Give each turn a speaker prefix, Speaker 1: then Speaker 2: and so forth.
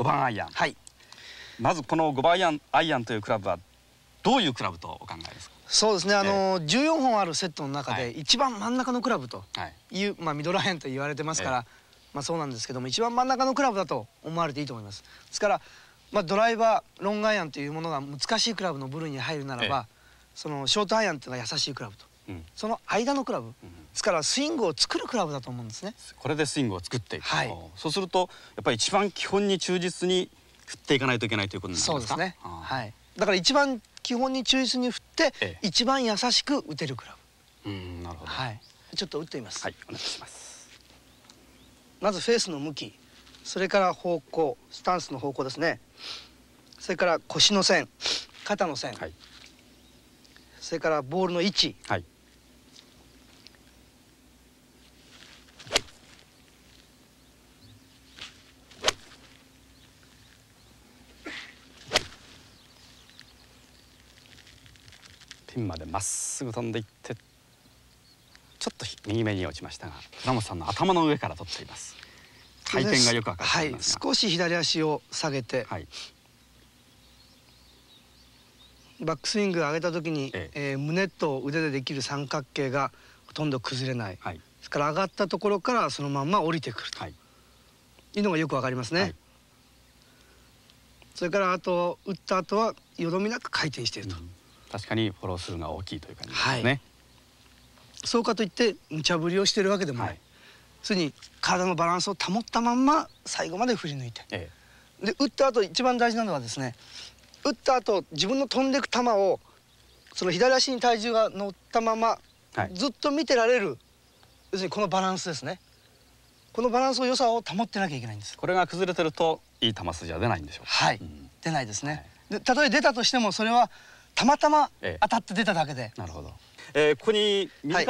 Speaker 1: 5番アイアン、はい、まずこの5番アイアンアイアンというクラブはどういうクラブとお考えですかそうですね、えー、あの14本あるセットの中で一番真ん中のクラブという、はい、まあ、ミドルヘンと言われてますから、えー、まあ、そうなんですけども一番真ん中のクラブだと思われていいと思います。ですから、まあ、ドライバーロングアイアンというものが難しいクラブの部類に入るならば、えー、そのショートアイアンというのは優しいクラブとその間のクラブ、ですからスイングを作るクラブだと思うんですねこれでスイングを作っていく、はい、そうするとやっぱり一番基本に忠実に振っていかないといけないということなんですかね、はい、だから一番基本に忠実に振って、ええ、一番優しく打てるクラブうんなるほど、はい、ちょっと打ってみますはいお願いしますまずフェースの向きそれから方向スタンスの方向ですねそれから腰の線肩の線、はい、それからボールの位置、はい、ピンまでまっすぐ飛んでいってちょっと右目に落ちましたが倉本さんの頭の上から取っています回転がよく分かっていますが、はい、少し左足を下げて、はい、バックスイング上げた時に、ええー、胸と腕でできる三角形がほとんど崩れない、はい、ですから上がったところからそのまんま降りてくると、はい、いうのがよく分かりますね、それからあと打った後はよどみなく回転していると。うん確かにフォロースルーが大きいという感じですね、はい、そうかといって無茶ぶりをしてるわけでもない、はい、すに体のバランスを保ったまんま最後まで振り抜いて、ええ、で打った後一番大事なのはですね打った後自分の飛んでいく球をその左足に体重が乗ったまま、ずっと見てられる要するにこのバランスですねこのバランスの良さを保ってなきゃいけないんですこれが崩れてるといい球筋は出ないんでしょうはい、うん、出ないですね、はい、でたとえ出たとしてもそれはたまたま当たって出ただけで。なるほど。えー、ここに短